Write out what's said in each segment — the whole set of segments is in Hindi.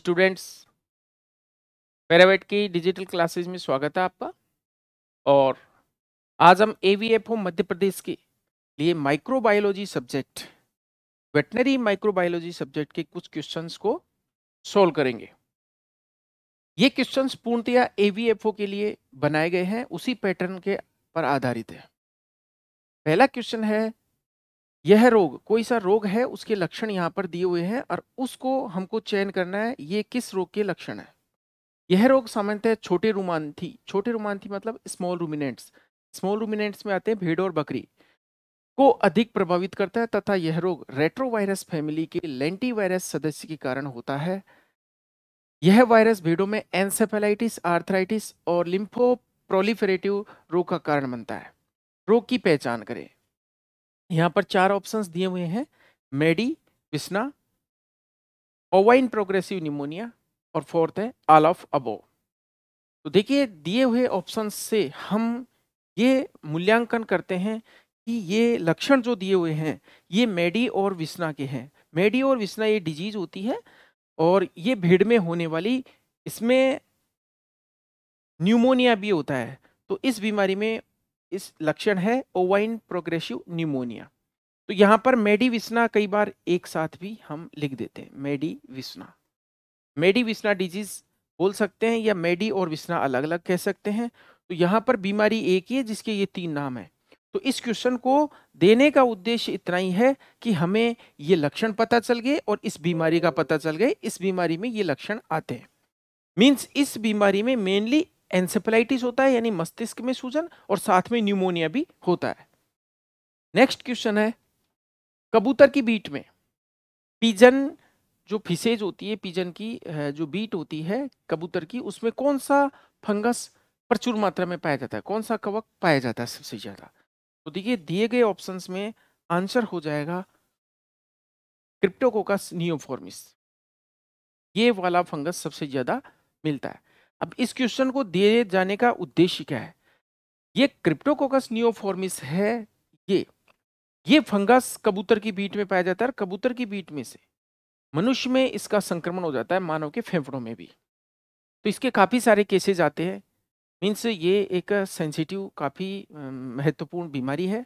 स्टूडेंट्स पैरावेट की डिजिटल क्लासेस में स्वागत है आपका और आज हम ए वी एफ ओ मध्य प्रदेश के लिए microbiology subject veterinary microbiology subject के कुछ क्वेश्चंस को सॉल्व करेंगे ये क्वेश्चंस पूर्णतया ए वी एफ ओ के लिए बनाए गए हैं उसी पैटर्न के पर आधारित है पहला क्वेश्चन है यह रोग कोई सा रोग है उसके लक्षण यहाँ पर दिए हुए हैं और उसको हमको चयन करना है ये किस रोग के लक्षण है यह रोग सामान्यतः छोटे रुमांथी छोटे रुमांथी मतलब स्मॉल रूमिनेंट्स स्मॉल रूमिनेंट्स में आते हैं भेड़ और बकरी को अधिक प्रभावित करता है तथा यह रोग रेट्रोवायरस फैमिली के लेंटीवायरस सदस्य के कारण होता है यह वायरस भेड़ों में एंसेफेलाइटिस आर्थराइटिस और लिम्फोप्रोलिफेरेटिव रोग का कारण बनता है रोग की पहचान करें यहाँ पर चार ऑप्शंस दिए हुए हैं maedi visna ovine progressive pneumonia और फोर्थ है आल ऑफ अबो तो देखिए दिए हुए ऑप्शन से हम ये मूल्यांकन करते हैं कि ये लक्षण जो दिए हुए हैं ये मेडी और विस्ना के हैं मेडी और विस्ना ये डिजीज होती है और ये भीड़ में होने वाली इसमें न्यूमोनिया भी होता है तो इस बीमारी में इस लक्षण है ओवाइन प्रोग्रेसिव न्यूमोनिया तो यहाँ पर मेडिविस्ना कई बार एक साथ भी हम लिख देते हैं मेडिविस्ना मेडिविस्ना डिजीज बोल सकते हैं या मेडी और विस्ना अलग अलग कह सकते हैं तो यहाँ पर बीमारी एक ही है जिसके ये तीन नाम है तो इस क्वेश्चन को देने का उद्देश्य इतना ही है कि हमें ये लक्षण पता चल गए और इस बीमारी का पता चल गए इस बीमारी में ये लक्षण आते हैं मीन्स इस बीमारी में मेनली एनसेफेलाइटिस होता है यानी मस्तिष्क में सूजन और साथ में न्यूमोनिया भी होता है नेक्स्ट क्वेश्चन है कबूतर की बीट में पिजन जो फिसेज होती है पिजन की जो बीट होती है कबूतर की उसमें कौन सा फंगस प्रचुर मात्रा में पाया जाता है कौन सा कवक पाया जाता है सबसे ज़्यादा तो देखिए दिए गए ऑप्शंस में आंसर हो जाएगा क्रिप्टोकोकस नियोफॉर्मिस ये वाला फंगस सबसे ज़्यादा मिलता है अब इस क्वेश्चन को दिए जाने का उद्देश्य क्या है ये क्रिप्टोकोकस नियोफॉर्मिस है ये ये फंगस कबूतर की बीट में पाया जाता है कबूतर की बीट में से मनुष्य में इसका संक्रमण हो जाता है मानव के फेफड़ों में भी तो इसके काफ़ी सारे केसेज आते हैं मीन्स ये एक सेंसिटिव काफ़ी महत्वपूर्ण बीमारी है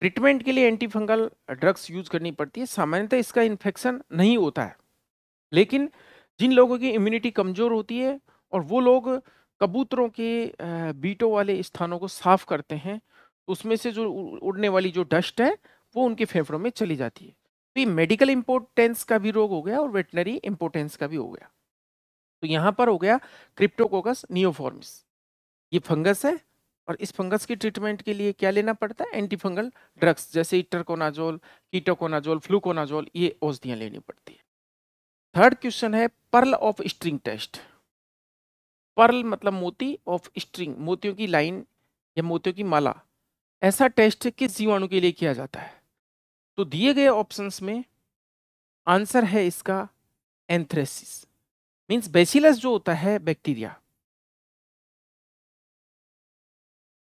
ट्रीटमेंट के लिए एंटी फंगल ड्रग्स यूज करनी पड़ती है सामान्यतः इसका इन्फेक्शन नहीं होता है लेकिन जिन लोगों की इम्यूनिटी कमज़ोर होती है और वो लोग कबूतरों के बीटों वाले स्थानों को साफ करते हैं तो उसमें से जो उड़ने वाली जो डस्ट है वो उनके फेफड़ों में चली जाती है तो ये मेडिकल इम्पोर्टेंस का भी रोग हो गया और वेटनरी इम्पोर्टेंस का भी हो गया तो यहाँ पर हो गया क्रिप्टोकोकस नियोफॉर्मिस ये फंगस है और इस फंगस की ट्रीटमेंट के लिए क्या लेना पड़ता है एंटीफंगल ड्रग्स जैसे इटरकोनाजोल कीटोकोनाजोल फ्लूकोनाजोल ये औषधियाँ लेनी पड़ती है थर्ड क्वेश्चन है pearl of string test pearl मतलब मोती ऑफ स्ट्रिंग मोतियों की लाइन या मोतियों की माला ऐसा टेस्ट किस जीवाणु के लिए किया जाता है तो दिए गए ऑप्शंस में आंसर है इसका एंथ्रेसिस मीन्स बेसिलस जो होता है बैक्टीरिया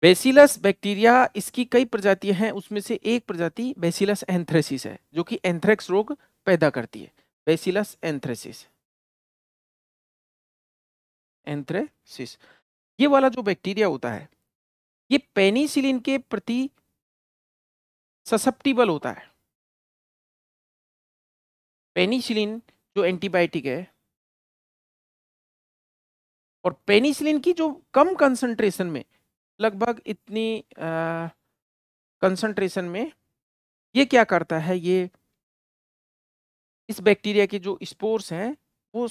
बेसिलस बैक्टीरिया इसकी कई प्रजातियां हैं उसमें से एक प्रजाति बेसिलस एंथ्रेसिस है जो कि एंथ्रेक्स रोग पैदा करती है बेसिलस एंथ्रेसिस एंथ्रेसिस ये वाला जो बैक्टीरिया होता है ये पेनिसिलिन के प्रति ससेप्टिबल होता है पेनिसिलिन जो एंटीबायोटिक है और पेनिसिलिन की जो कम कंसंट्रेशन में लगभग इतनी कंसंट्रेशन में ये क्या करता है ये इस बैक्टीरिया के जो स्पोर्स हैं वो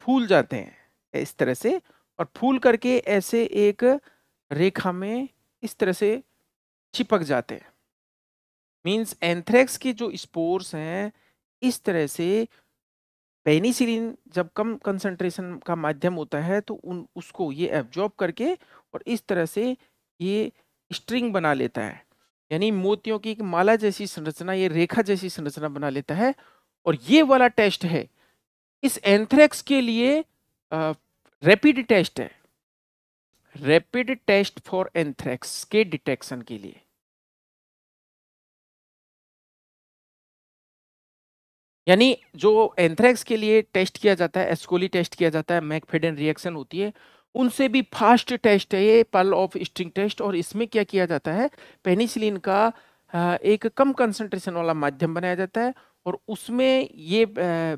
फूल जाते हैं इस तरह से और फूल करके ऐसे एक रेखा में इस तरह से चिपक जाते हैं मीन्स एंथ्रेक्स के जो स्पोर्स हैं इस तरह से पेनिसिलिन जब कम कंसंट्रेशन का माध्यम होता है तो उन उसको ये एब्जॉर्ब करके और इस तरह से ये स्ट्रिंग बना लेता है यानी मोतियों की एक माला जैसी संरचना ये रेखा जैसी संरचना बना लेता है और ये वाला टेस्ट है इस एंथ्रेक्स के लिए रैपिड टेस्ट है रैपिड टेस्ट फॉर एंथ्रेक्स के डिटेक्शन के लिए यानी जो एंथ्रेक्स के लिए टेस्ट किया जाता है एस्कोली टेस्ट किया जाता है मैकफेडन रिएक्शन होती है उनसे भी फास्ट टेस्ट है ये पल ऑफ स्ट्रिंग टेस्ट और इसमें क्या किया जाता है पेनिसिलिन का एक कम कंसंट्रेशन वाला माध्यम बनाया जाता है और उसमें ये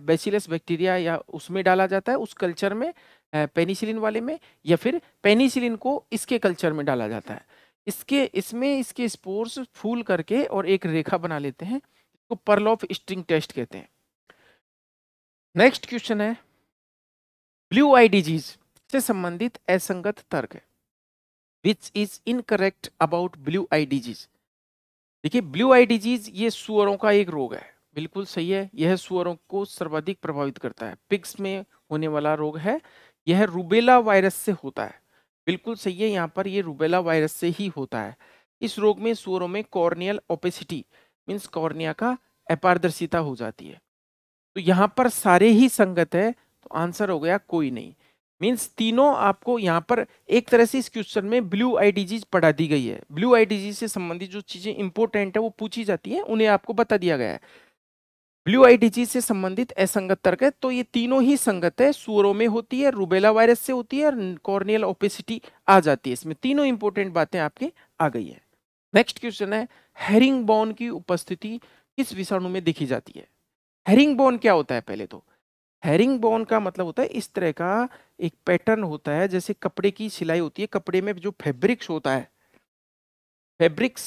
बेसिलस बैक्टीरिया या उसमें डाला जाता है उस कल्चर में पेनिसिलिन वाले में या फिर पेनिसिलिन को इसके कल्चर में डाला जाता है इसके इसमें इसके स्पोर्स फूल करके और एक रेखा बना लेते हैं इसको पर्ल ऑफ स्ट्रिंग टेस्ट कहते हैं नेक्स्ट क्वेश्चन है ब्लू आई डिजीज से संबंधित असंगत तर्क है which is incorrect about blue eye disease देखिए ब्लू आई डिजीज ये सुअरों का एक रोग है बिल्कुल सही है यह सुअरों को सर्वाधिक प्रभावित करता है पिक्स में होने वाला रोग है यह रूबेला वायरस से होता है बिल्कुल सही है यहाँ पर यह रूबेला वायरस से ही होता है इस रोग में सुअरों में कॉर्नियल ओपेसिटी मीन्स कॉर्निया का अपारदर्शिता हो जाती है तो यहाँ पर सारे ही संगत है तो आंसर हो गया कोई नहीं मीन्स तीनों आपको यहाँ पर एक तरह से इस क्वेश्चन में ब्लू आई डिजीज पढ़ा दी गई है ब्लू आई डिजीज से संबंधित जो चीज़ें इंपॉर्टेंट है वो पूछी जाती है उन्हें आपको बता दिया गया है ब्लू आईडीजी से संबंधित असंगत तर्क है तो ये तीनों ही संगत है सुअरों में होती है रूबेला वायरस से होती है और कॉर्नियल ओपेसिटी आ जाती है इसमें तीनों इंपॉर्टेंट बातें आपके आ गई है नेक्स्ट क्वेश्चन है हेरिंग बॉन की उपस्थिति किस विषाणु में देखी जाती है हेरिंग बोन क्या होता है पहले तो हेरिंग बॉन का मतलब होता है इस तरह का एक पैटर्न होता है जैसे कपड़े की सिलाई होती है कपड़े में जो फेब्रिक्स होता है फैब्रिक्स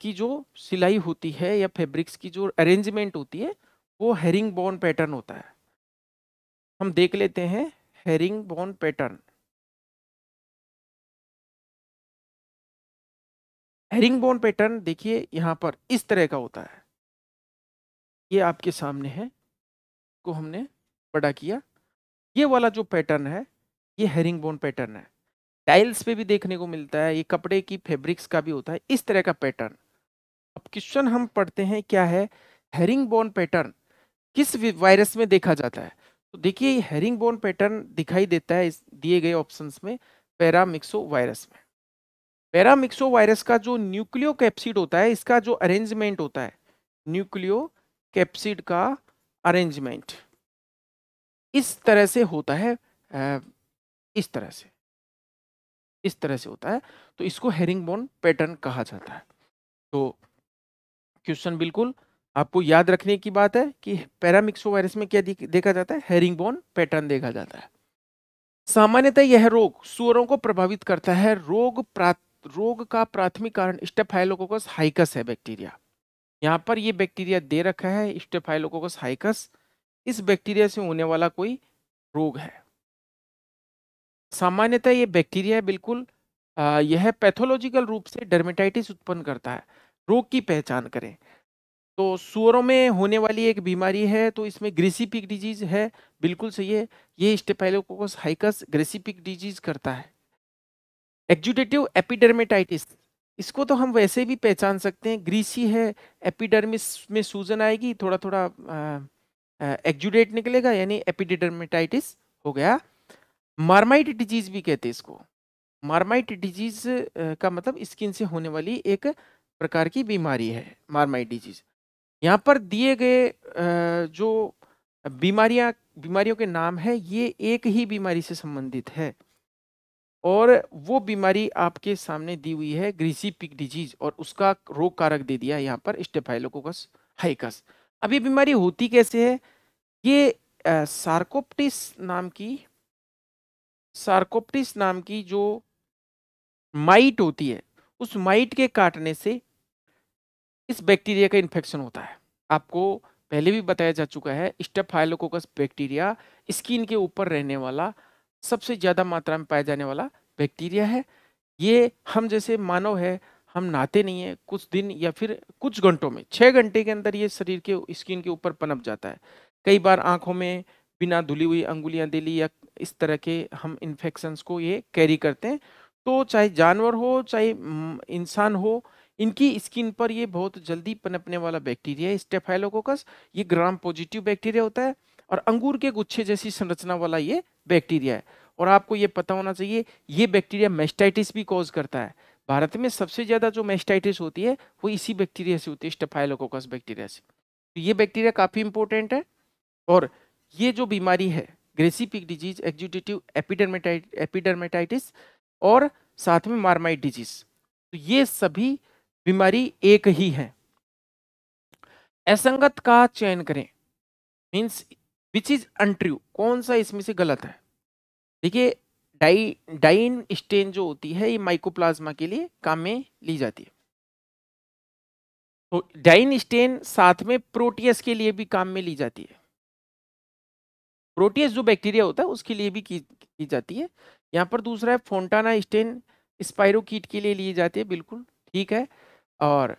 की जो सिलाई होती है या फैब्रिक्स की जो अरेंजमेंट होती है वो हेरिंग बॉन पैटर्न होता है हम देख लेते हैं हेरिंग बॉन पैटर्न हेरिंग बोन पैटर्न देखिए यहाँ पर इस तरह का होता है ये आपके सामने है को हमने बड़ा किया ये वाला जो पैटर्न है ये हेरिंग बोन पैटर्न है टाइल्स पे भी देखने को मिलता है ये कपड़े की फैब्रिक्स का भी होता है इस तरह का पैटर्न अब क्वेश्चन हम पढ़ते हैं क्या है हेरिंग बोन पैटर्न किस वायरस में देखा जाता है तो देखिए हेरिंग बोन पैटर्न दिखाई देता है इस दिए गए ऑप्शन में पैरामिक्सो वायरस में पैरामिक्सो वायरस का जो न्यूक्लियो कैप्सिड होता है इसका जो अरेंजमेंट होता है न्यूक्लियो कैप्सिड का अरेंजमेंट इस तरह से होता है इस तरह से इस तरह से होता है तो इसको हेरिंग बोन पैटर्न कहा जाता है तो क्वेश्चन बिल्कुल आपको याद रखने की बात है कि पैरामिक्सो वायरस में क्या देखा जाता है हेरिंग बोन पैटर्न देखा जाता है सामान्यतः यह रोग सुअरों को प्रभावित करता है रोग रोग का प्राथमिक कारण स्टेफाइलोकोकस हाइकस है बैक्टीरिया यहाँ पर यह बैक्टीरिया दे रखा है स्टेफाइलोकोकस हाइकस इस बैक्टीरिया से होने वाला कोई रोग है सामान्यतः ये बैक्टीरिया बिल्कुल यह पैथोलॉजिकल रूप से डर्मेटाइटिस उत्पन्न करता है रोग की पहचान करें तो सुअरों में होने वाली एक बीमारी है तो इसमें ग्रेसीपिक डिजीज है बिल्कुल सही है ये स्टेपाइलोकोकस हाइकस ग्रेसीपिक डिजीज करता है एक्जुडेटिव एपिडर्मेटाइटिस इसको तो हम वैसे भी पहचान सकते हैं ग्रीसी है एपिडर्मिस में सूजन आएगी थोड़ा थोड़ा एक्जुडेट निकलेगा यानी एपिडर्मेटाइटिस हो गया मार्माइट डिजीज भी कहते हैं इसको मार्माइट डिजीज का मतलब स्किन से होने वाली एक प्रकार की बीमारी है मार्माइट डिजीज यहाँ पर दिए गए जो बीमारियाँ बीमारियों के नाम है ये एक ही बीमारी से संबंधित है और वो बीमारी आपके सामने दी हुई है ग्रीसी पिक डिजीज और उसका रोग कारक दे दिया यहाँ पर स्टेफाइलोकोकस हाइकस अब ये बीमारी होती कैसे है ये सार्कोप्टिस नाम की सार्कोप्टिस नाम की जो माइट होती है उस माइट के काटने से इस बैक्टीरिया का इन्फेक्शन होता है आपको पहले भी बताया जा चुका है स्टेफाइलोकोकस बैक्टीरिया स्किन के ऊपर रहने वाला सबसे ज़्यादा मात्रा में पाया जाने वाला बैक्टीरिया है ये हम जैसे मानव है हम नहाते नहीं हैं कुछ दिन या फिर कुछ घंटों में छः घंटे के अंदर ये शरीर के स्किन के ऊपर पनप जाता है कई बार आंखों में बिना धुली हुई अंगुलियाँ दे ली या इस तरह के हम इन्फेक्शंस को ये कैरी करते हैं तो चाहे जानवर हो चाहे हम्म, इंसान हो इनकी स्किन पर ये बहुत जल्दी पनपने वाला बैक्टीरिया है स्टेफाइलोकोकस ये ग्राम पॉजिटिव बैक्टीरिया होता है और अंगूर के गुच्छे जैसी संरचना वाला ये बैक्टीरिया है और आपको ये पता होना चाहिए ये बैक्टीरिया मेस्टाइटिस भी कॉज करता है भारत में सबसे ज़्यादा जो मेस्टाइटिस होती है वो इसी बैक्टीरिया से होती है स्टेफाइलोकोकस बैक्टीरिया से तो ये बैक्टीरिया काफ़ी इंपॉर्टेंट है और ये जो बीमारी है ग्रेसिपिक डिजीज एग्जीटिव एपिडर्मेटाइट एपिडर्मेटाइटिस और साथ में मारमाइट डिजीज तो ये सभी बीमारी एक ही है असंगत का चयन करें मीन्स विच इज अनट्रू कौन सा इसमें से गलत है देखिए डाई डाइन स्टेन जो होती है ये माइकोप्लाज्मा के लिए काम में ली जाती है तो डाइन स्टेन साथ में प्रोटीएस के लिए भी काम में ली जाती है प्रोटीज जो बैक्टीरिया होता है उसके लिए भी की, की जाती है यहाँ पर दूसरा है फोन्टाना स्टेन स्पायरोकीट के लिए लिए जाते हैं बिल्कुल ठीक है और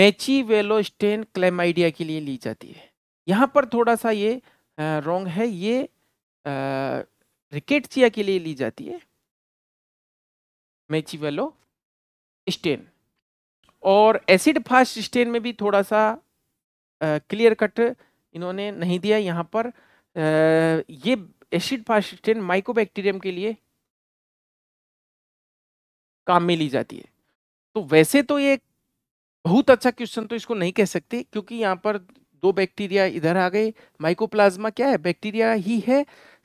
मैची वेलो स्टेन क्लेमाइडिया के लिए ली जाती है यहाँ पर थोड़ा सा ये रॉन्ग है ये रिकेटसिया के लिए ली जाती है मैची वेलो स्टेन और एसिड फास्ट स्टेन में भी थोड़ा सा क्लियर कट इन्होंने नहीं दिया यहाँ पर ये एसिड पासिस्टेंट माइकोबैक्टीरियम के लिए काम में ली जाती है तो वैसे तो ये बहुत अच्छा क्वेश्चन तो इसको नहीं कह सकते क्योंकि यहाँ पर दो बैक्टीरिया इधर आ गए माइकोप्लाज्मा क्या है बैक्टीरिया ही है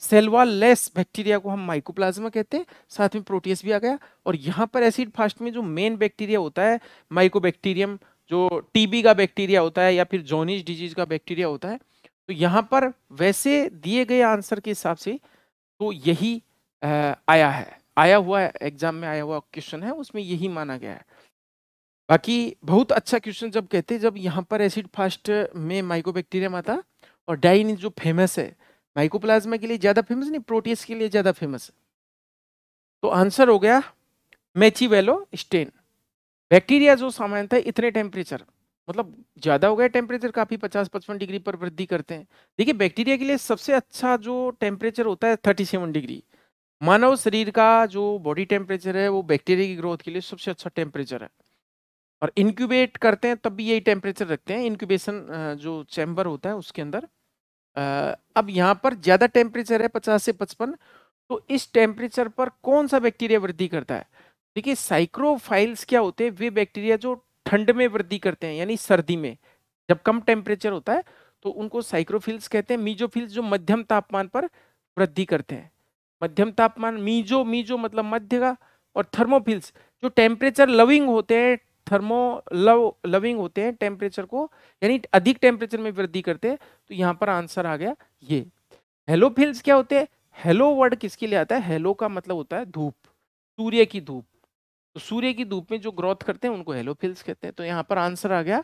सेलवा लेस बैक्टीरिया को हम माइकोप्लाज्मा कहते हैं साथ में प्रोटीस भी आ गया और यहाँ पर एसिड फास्ट में जो मेन बैक्टीरिया होता है माइकोबैक्टीरियम जो टीबी का बैक्टीरिया होता है या फिर जोनिस डिजीज का बैक्टीरिया होता है तो यहाँ पर वैसे दिए गए आंसर के हिसाब से तो यही आया है आया हुआ एग्जाम में आया हुआ क्वेश्चन है उसमें यही माना गया है बाकी बहुत अच्छा क्वेश्चन जब कहते जब यहाँ पर एसिड फास्ट में माइकोबैक्टीरियम आता और डाइन जो फेमस है माइकोप्लाज्मा के लिए ज़्यादा फेमस नहीं प्रोटीस के लिए ज़्यादा फेमस है तो आंसर हो गया मैची वेलो स्टेन बैक्टीरिया जो सामान्यतः इतने टेम्परेचर मतलब ज़्यादा हो गया टेम्परेचर काफ़ी पचास पचपन डिग्री पर वृद्धि करते हैं देखिए बैक्टीरिया के लिए सबसे अच्छा जो टेम्परेचर होता है थर्टी सेवन डिग्री मानव शरीर का जो बॉडी टेम्परेचर है वो बैक्टीरिया की ग्रोथ के लिए सबसे अच्छा टेम्परेचर है और इनक्यूबेट करते हैं तब भी यही टेम्परेचर रखते हैं इनक्यूबेशन जो चैम्बर होता है उसके अंदर अब यहाँ पर ज़्यादा टेम्परेचर है पचास से पचपन तो इस टेम्परेचर पर कौन सा बैक्टीरिया वृद्धि करता है देखिए साइक्रोफाइल्स क्या होते हैं वे बैक्टीरिया जो ठंड में वृद्धि करते हैं यानी सर्दी में जब कम टेम्परेचर होता है तो उनको साइक्रोफिल्स कहते हैं मीजोफिल्स जो मध्यम तापमान पर वृद्धि करते हैं मध्यम तापमान मीजो मीजो मतलब मध्य का और थर्मोफिल्स जो टेम्परेचर लविंग होते हैं थर्मो लव लविंग होते हैं टेम्परेचर को यानी अधिक टेम्परेचर में वृद्धि करते हैं तो यहाँ पर आंसर आ गया ये हेलोफिल्स क्या होते हैं हेलो वर्ड किसके लिए आता है हेलो का मतलब होता है धूप सूर्य की धूप तो सूर्य की धूप में जो ग्रोथ करते हैं उनको हेलोफिल्स कहते हैं तो यहाँ पर आंसर आ गया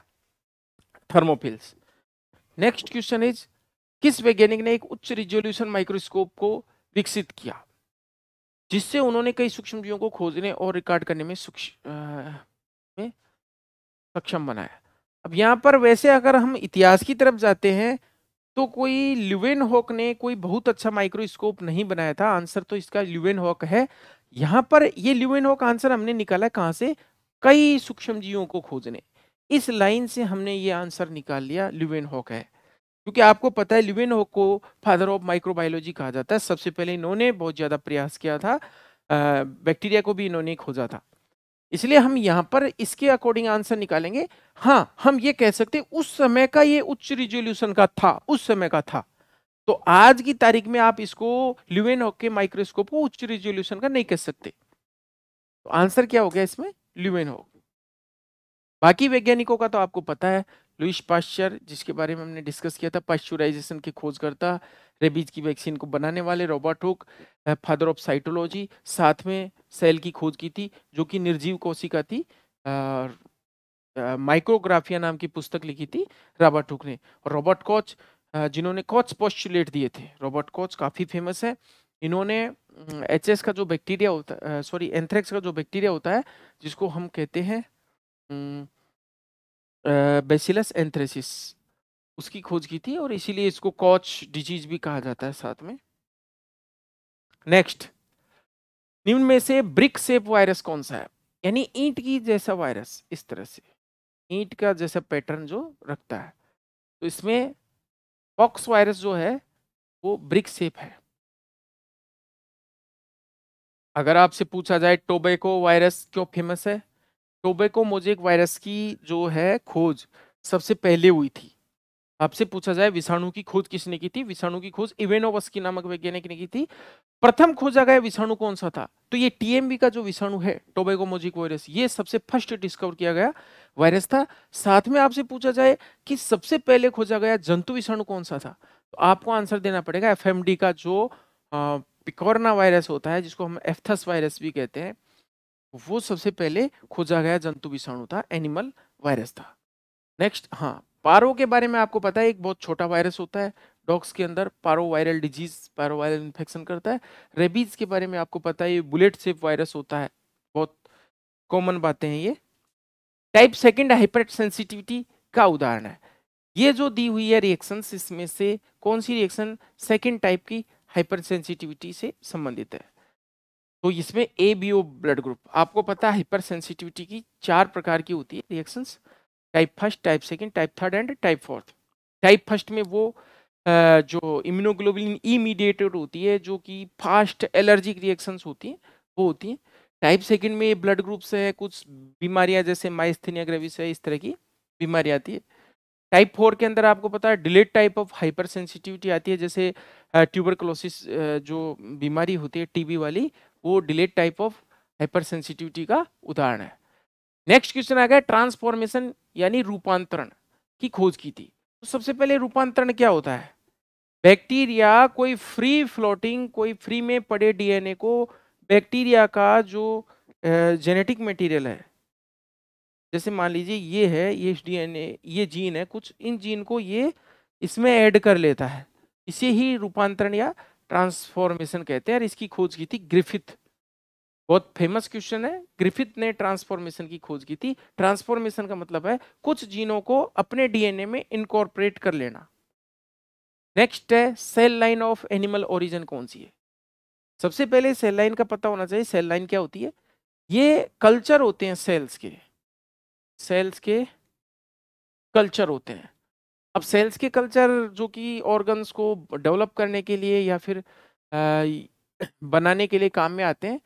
थर्मोफिल्स नेक्स्ट क्वेश्चन इज किस वैज्ञानिक ने एक उच्च रिजोल्यूशन माइक्रोस्कोप को विकसित किया जिससे उन्होंने कई सूक्ष्म जीवों को खोजने और रिकॉर्ड करने में सक्षम बनाया अब यहाँ पर वैसे अगर हम इतिहास की तरफ जाते हैं तो कोई ल्यूवेन हॉक ने कोई बहुत अच्छा माइक्रोस्कोप नहीं बनाया था आंसर तो इसका ल्यूवेन हॉक है यहाँ पर ये ल्यूवेन हॉक आंसर हमने निकाला कहाँ से कई सूक्ष्म जीवों को खोजने इस लाइन से हमने ये आंसर निकाल लिया ल्यूवेन हॉक है क्योंकि आपको पता है ल्यूवेन हॉक को फादर ऑफ माइक्रोबायोलॉजी कहा जाता है सबसे पहले इन्होंने बहुत ज़्यादा प्रयास किया था बैक्टीरिया को भी इन्होंने खोजा था इसलिए हम यहाँ पर इसके अकॉर्डिंग आंसर निकालेंगे हाँ हम ये कह सकते उस समय का ये उच्च रिजोल्यूशन का था उस समय का था तो आज की तारीख में आप इसको ल्यूवेन के माइक्रोस्कोप को उच्च रिजोल्यूशन का नहीं कह सकते तो आंसर क्या हो गया इसमें ल्यूवेन बाकी वैज्ञानिकों का तो आपको पता है लुइस पाश्चर जिसके बारे में हमने डिस्कस किया था पाश्चुराइजेशन के खोजकर्ता रेबीज की वैक्सीन को बनाने वाले Robert Hooke father of cytology साथ में सेल की खोज की थी जो कि निर्जीव कोशिका थी माइक्रोग्राफिया नाम की पुस्तक लिखी थी रॉबर्ट हुक ने रॉबर्ट कोच जिन्होंने कोच पोस्टुलेट दिए थे रॉबर्ट कोच काफ़ी फेमस है इन्होंने एच का जो बैक्टीरिया होता सॉरी एंथ्रेक्स का जो बैक्टीरिया होता है जिसको हम कहते हैं बेसिलस एंथ्रेसिस उसकी खोज की थी और इसीलिए इसको कॉच डिजीज भी कहा जाता है साथ में नेक्स्ट निम्न में से ब्रिक सेप वायरस कौन सा है यानी ईंट की जैसा वायरस इस तरह से ईंट का जैसा पैटर्न जो रखता है तो इसमें पॉक्स वायरस जो है वो ब्रिक सेप है अगर आपसे पूछा जाए टोबेको वायरस क्यों फेमस है टोबेको मोजेक वायरस की जो है खोज सबसे पहले हुई थी आपसे पूछा जाए विषाणु की खोज किसने की थी विषाणु की खोज इवेनोवस्की नामक वैज्ञानिक ने की थी प्रथम खोजा गया विषाणु कौन सा था तो ये टीएमबी का जो विषाणु है टोबेगो मोजिक वायरस ये सबसे फर्स्ट डिस्कवर किया गया वायरस था साथ में आपसे पूछा जाए कि सबसे पहले खोजा गया जंतु विषाणु कौन सा था तो आपको आंसर देना पड़ेगा एफ का जो पिकोरना वायरस होता है जिसको हम एफथस वायरस भी कहते हैं वो सबसे पहले खोजा गया जंतु विषाणु था एनिमल वायरस था नेक्स्ट हाँ पारो के बारे में आपको पता है एक बहुत छोटा वायरस होता है डॉग्स के अंदर parvo viral disease parvo viral infection करता है रेबीज के बारे में आपको पता है ये बुलेट सेप वायरस होता है बहुत कॉमन बातें हैं ये टाइप सेकेंड हाइपर सेंसिटिविटी का उदाहरण है ये जो दी हुई है रिएक्शन इसमें से कौन सी रिएक्शन सेकेंड टाइप की हाइपर सेंसिटिविटी से संबंधित है तो इसमें A B O blood group आपको पता है हाइपर सेंसिटिविटी की चार प्रकार की होती है reactions type first type second type third and type fourth type first में वो जो इम्यूनोग्लोबिन इमीडिएटेड e होती है जो कि फास्ट एलर्जिक रिएक्शंस होती हैं वो होती हैं टाइप सेकंड में ब्लड ग्रुप से है कुछ बीमारियां जैसे माइस्थिनिया ग्रेविस है इस तरह की बीमारी आती है टाइप फोर के अंदर आपको पता है delayed type of hyper sensitivity आती है जैसे ट्यूबरक्लोसिस जो बीमारी होती है टीबी वाली वो delayed type of hyper sensitivity का उदाहरण है नेक्स्ट क्वेश्चन आ गया ट्रांसफॉर्मेशन यानी रूपांतरण की खोज की थी तो सबसे पहले रूपांतरण क्या होता है बैक्टीरिया कोई फ्री फ्लोटिंग कोई फ्री में पड़े डीएनए को बैक्टीरिया का जो जेनेटिक मटेरियल है जैसे मान लीजिए ये है ये डीएनए ये जीन है कुछ इन जीन को ये इसमें ऐड कर लेता है इसे ही रूपांतरण या ट्रांसफॉर्मेशन कहते हैं और इसकी खोज की थी ग्रिफिथ बहुत फेमस क्वेश्चन है ग्रिफिथ ने ट्रांसफॉर्मेशन की खोज की थी ट्रांसफॉर्मेशन का मतलब है कुछ जीनों को अपने डीएनए में इनकॉर्पोरेट कर लेना नेक्स्ट है cell line of animal origin कौन सी है सबसे पहले सेल लाइन का पता होना चाहिए सेल लाइन क्या होती है ये कल्चर होते हैं सेल्स के सेल्स के कल्चर होते हैं अब सेल्स के कल्चर जो कि ऑर्गन्स को डेवलप करने के लिए या फिर बनाने के लिए काम में आते हैं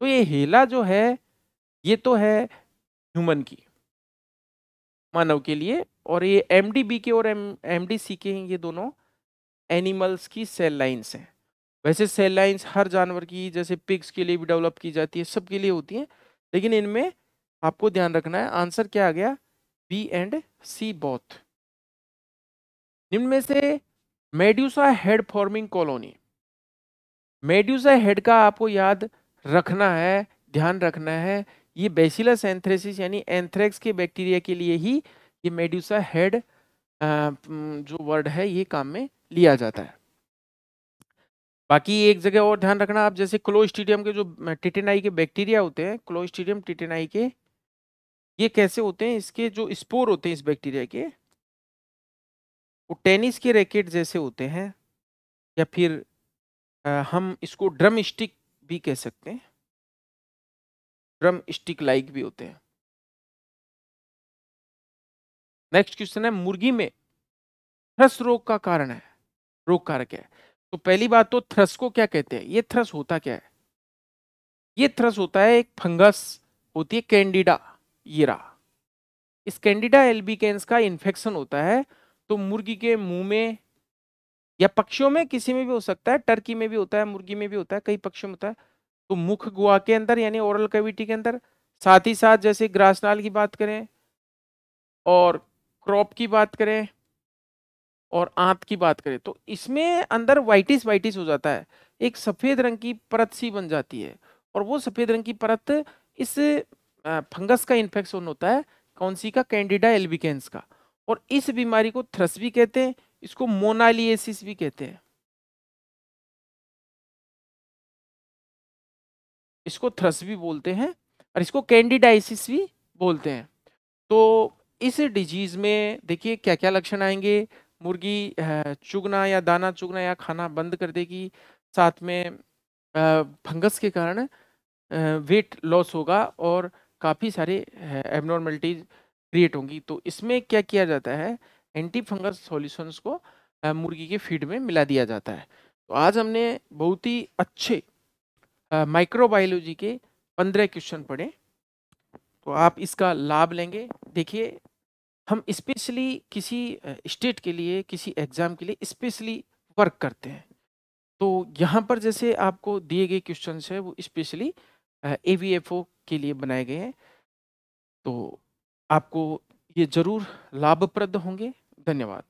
तो ये हेला जो है ये तो है ह्यूमन की मानव के लिए और ये एम के और एम एम के हैं ये दोनों एनिमल्स की सेल लाइन्स हैं वैसे सेल लाइन्स हर जानवर की जैसे पिग्स के लिए भी डेवलप की जाती है सबके लिए होती हैं लेकिन इनमें आपको ध्यान रखना है आंसर क्या आ गया बी एंड सी बोथ निम्न में से medusa head forming colony medusa head का आपको याद रखना है ध्यान रखना है ये बेसिलस एंथ्रेसिस यानी एंथ्रेक्स के बैक्टीरिया के लिए ही ये मेड्यूसा हेड जो वर्ड है ये काम में लिया जाता है बाकी एक जगह और ध्यान रखना आप जैसे क्लोस्टीडियम के जो टिटेनाई के बैक्टीरिया होते हैं क्लोस्टीडियम टिटेनाई के ये कैसे होते हैं इसके जो स्पोर होते हैं इस बैक्टीरिया के वो टेनिस के रैकेट जैसे होते हैं या फिर आ, हम इसको ड्रम स्टिक भी कह सकते हैं ड्रम स्टिक लाइक भी होते हैं नेक्स्ट क्वेश्चन है मुर्गी में थ्रस रोग का कारण है रोग कारक है तो पहली बात तो थ्रस को क्या कहते हैं ये थ्रस होता क्या है ये थ्रस होता है एक फंगस होती है कैंडिडा येरा इस कैंडिडा एल्बिकेंस का इन्फेक्शन होता है तो मुर्गी के मुंह में या पक्षियों में किसी में भी हो सकता है टर्की में भी होता है मुर्गी में भी होता है कई पक्षियों में होता है तो मुख गुआ के अंदर यानी ओरल कैविटी के अंदर साथ ही साथ जैसे ग्रासनाल की बात करें और क्रॉप की बात करें और आंत की बात करें तो इसमें अंदर वाइटिस वाइटिस हो जाता है एक सफ़ेद रंग की परत सी बन जाती है और वो सफ़ेद रंग की परत इस फंगस का इन्फेक्शन होता है कौन सी का कैंडिडा एल्बिकेंस का और इस बीमारी को थ्रस भी कहते हैं इसको मोनालिएसिस भी कहते हैं इसको थ्रस भी बोलते हैं और इसको कैंडिडाइसिस भी बोलते हैं तो इस डिजीज में देखिए क्या क्या लक्षण आएंगे मुर्गी चुगना या दाना चुगना या खाना बंद कर देगी साथ में फंगस के कारण वेट लॉस होगा और काफ़ी सारे एबनॉर्मेलिटीज क्रिएट होंगी तो इसमें क्या किया जाता है एंटी फंगस सॉल्यूशंस को मुर्गी के फीड में मिला दिया जाता है तो आज हमने बहुत ही अच्छे माइक्रोबायोलॉजी के पंद्रह क्वेश्चन पढ़े तो आप इसका लाभ लेंगे देखिए हम स्पेशली किसी स्टेट के लिए किसी एग्ज़ाम के लिए स्पेशली वर्क करते हैं तो यहाँ पर जैसे आपको दिए गए क्वेश्चन है वो specially A V F O के लिए बनाए गए हैं तो आपको ये ज़रूर लाभप्रद होंगे धन्यवाद